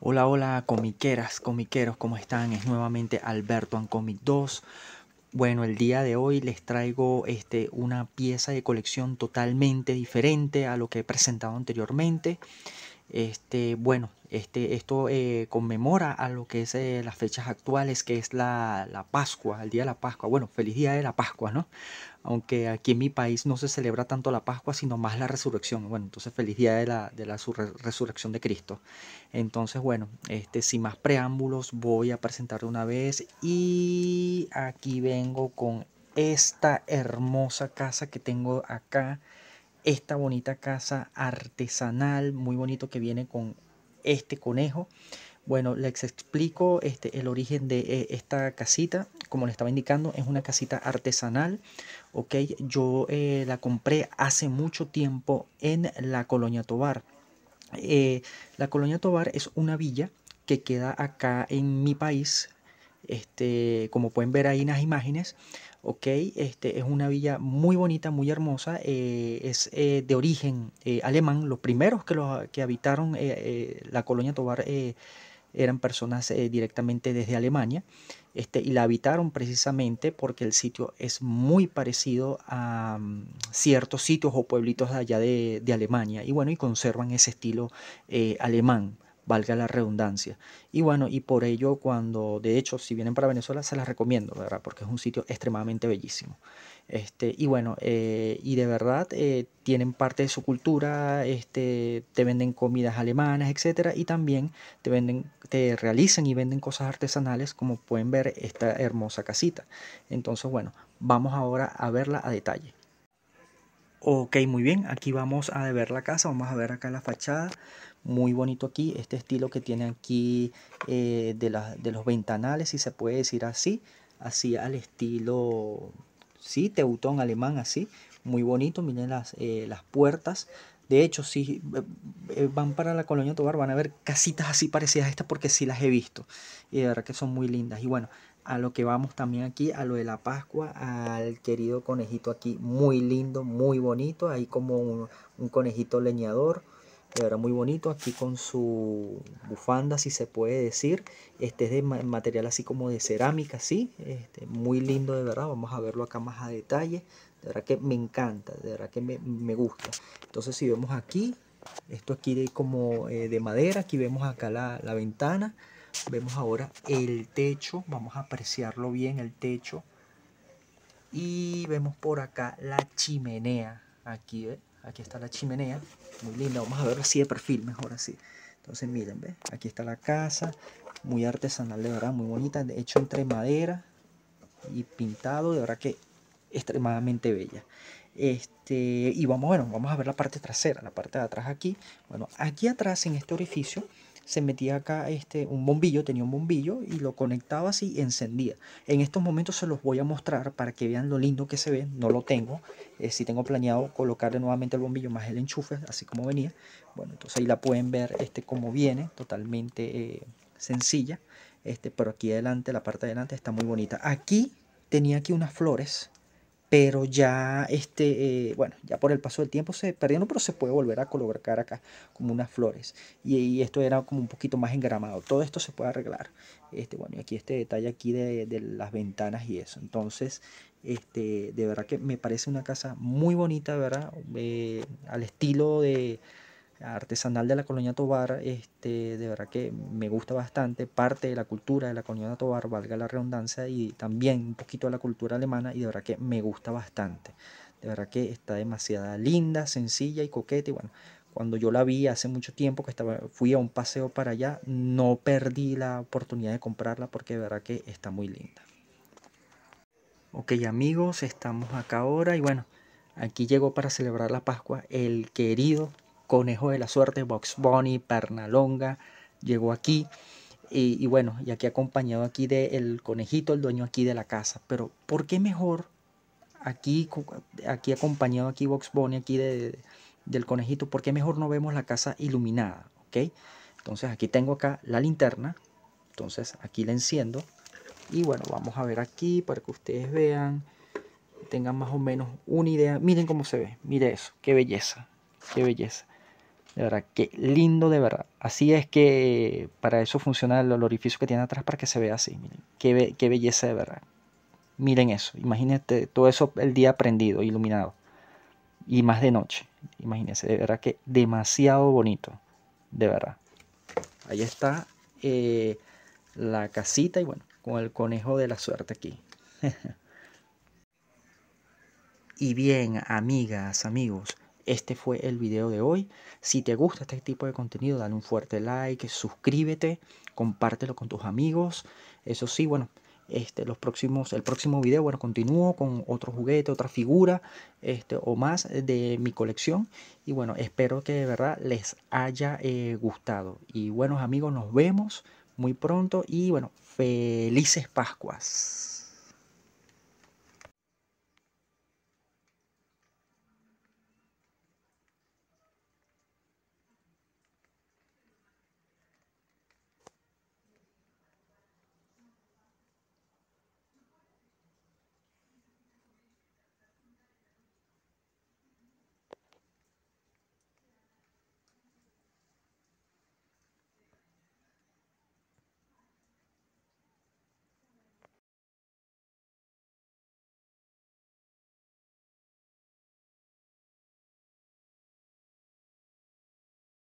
Hola, hola, comiqueras, comiqueros, ¿cómo están? Es nuevamente Alberto Ancomic 2. Bueno, el día de hoy les traigo este, una pieza de colección totalmente diferente a lo que he presentado anteriormente. Este, bueno, este, esto eh, conmemora a lo que es eh, las fechas actuales, que es la, la, Pascua, el día de la Pascua. Bueno, feliz día de la Pascua, ¿no? Aunque aquí en mi país no se celebra tanto la Pascua, sino más la resurrección. Bueno, entonces feliz día de la, de la resurrección de Cristo. Entonces, bueno, este, sin más preámbulos, voy a presentar una vez y aquí vengo con esta hermosa casa que tengo acá esta bonita casa artesanal, muy bonito que viene con este conejo. Bueno, les explico este, el origen de eh, esta casita. Como les estaba indicando, es una casita artesanal. Ok, yo eh, la compré hace mucho tiempo en la Colonia Tobar. Eh, la Colonia Tobar es una villa que queda acá en mi país. Este, como pueden ver ahí en las imágenes, ¿ok? Este, es una villa muy bonita, muy hermosa, eh, es eh, de origen eh, alemán, los primeros que, que habitaron la colonia Tobar eran personas directamente desde Alemania, este, y la habitaron precisamente porque el sitio es muy parecido a mm, ciertos sitios o pueblitos allá de, de, Alemania, y bueno, y conservan ese estilo alemán valga la redundancia. Y bueno, y por ello cuando, de hecho, si vienen para Venezuela, se las recomiendo, ¿verdad? Porque es un sitio extremadamente bellísimo. Este, y bueno, eh, y de verdad eh, tienen parte de su cultura, este, te venden comidas alemanas, etcétera, y también te venden, te realizan y venden cosas artesanales, como pueden ver esta hermosa casita. Entonces, bueno, vamos ahora a verla a detalle. Ok, muy bien, aquí vamos a ver la casa, vamos a ver acá la fachada, muy bonito aquí, este estilo que tiene aquí eh, de, de, los ventanales, si se puede decir así, así al estilo, sí, teutón alemán, así, muy bonito, miren las, eh, las puertas, de hecho, si eh, van para la colonia Tobar, van a ver casitas así parecidas a estas porque sí las he visto. Y de verdad que son muy lindas. Y bueno, a lo que vamos también aquí, a lo de la Pascua, al querido conejito aquí, muy lindo, muy bonito, ahí como un, conejito leñador, de verdad muy bonito, aquí con su bufanda, si se puede decir, este es de material así como de cerámica, sí, este, muy lindo de verdad, vamos a verlo acá más a detalle, de verdad que me encanta, de verdad que me, gusta, entonces si vemos aquí, esto aquí de, como eh, de madera, aquí vemos acá la ventana, Vemos ahora el techo, vamos a apreciarlo bien el techo. Y vemos por acá la chimenea, aquí, Aquí está la chimenea, muy linda, vamos a verla así de perfil, mejor así. Entonces miren, ¿ve? Aquí está la casa, muy artesanal de verdad, muy bonita, hecho entre madera y pintado, de verdad que extremadamente bella. Este, y vamos, bueno, vamos a ver la parte trasera, la parte de atrás aquí. Bueno, aquí atrás en este orificio se metía acá este, un bombillo, tenía un bombillo y lo conectaba así y encendía. En estos momentos se los voy a mostrar para que vean lo lindo que se ve, no lo tengo, eh, si tengo planeado colocarle nuevamente el bombillo más el enchufe, así como venía. Bueno, entonces ahí la pueden ver este, como viene, totalmente eh, sencilla, este, pero aquí adelante, la parte de adelante está muy bonita. Aquí tenía aquí unas flores pero ya este eh, bueno ya por el paso del tiempo se perdieron pero se puede volver a colocar acá como unas flores y, esto era como un poquito más engramado todo esto se puede arreglar este bueno y aquí este detalle aquí de, las ventanas y eso entonces este de verdad que me parece una casa muy bonita verdad eh, al estilo de artesanal de la colonia Tobar, este, de verdad que me gusta bastante, parte de la cultura de la colonia Tobar, valga la redundancia, y también un poquito de la cultura alemana, y de verdad que me gusta bastante. De verdad que está demasiada linda, sencilla y coqueta, y bueno, cuando yo la vi hace mucho tiempo que estaba, fui a un paseo para allá, no perdí la oportunidad de comprarla porque de verdad que está muy linda. Ok amigos, estamos acá ahora y bueno, aquí llegó para celebrar la Pascua el querido Conejo de la Suerte, Box Bunny, Pernalonga, llegó aquí. Y, bueno, y aquí acompañado aquí del conejito, el dueño aquí de la casa. Pero ¿por qué mejor aquí, aquí acompañado aquí Box Bunny, aquí de, del conejito, por qué mejor no vemos la casa iluminada? ¿Ok? Entonces aquí tengo acá la linterna. Entonces aquí la enciendo. Y bueno, vamos a ver aquí para que ustedes vean, tengan más o menos una idea. Miren cómo se ve, mire eso, qué belleza, qué belleza. De verdad, qué lindo de verdad. Así es que para eso funciona el, orificio que tiene atrás para que se vea así. Miren, qué, belleza de verdad. Miren eso. Imagínate todo eso el día prendido, iluminado. Y más de noche. Imagínense, de verdad que demasiado bonito. De verdad. Ahí está eh, la casita y bueno, con el conejo de la suerte aquí. y bien, amigas, amigos este fue el video de hoy. Si te gusta este tipo de contenido, dale un fuerte like, suscríbete, compártelo con tus amigos. Eso sí, bueno, este, los próximos, el próximo video, bueno, continúo con otro juguete, otra figura este, o más de mi colección. Y bueno, espero que de verdad les haya eh, gustado. Y buenos amigos, nos vemos muy pronto y bueno, felices Pascuas.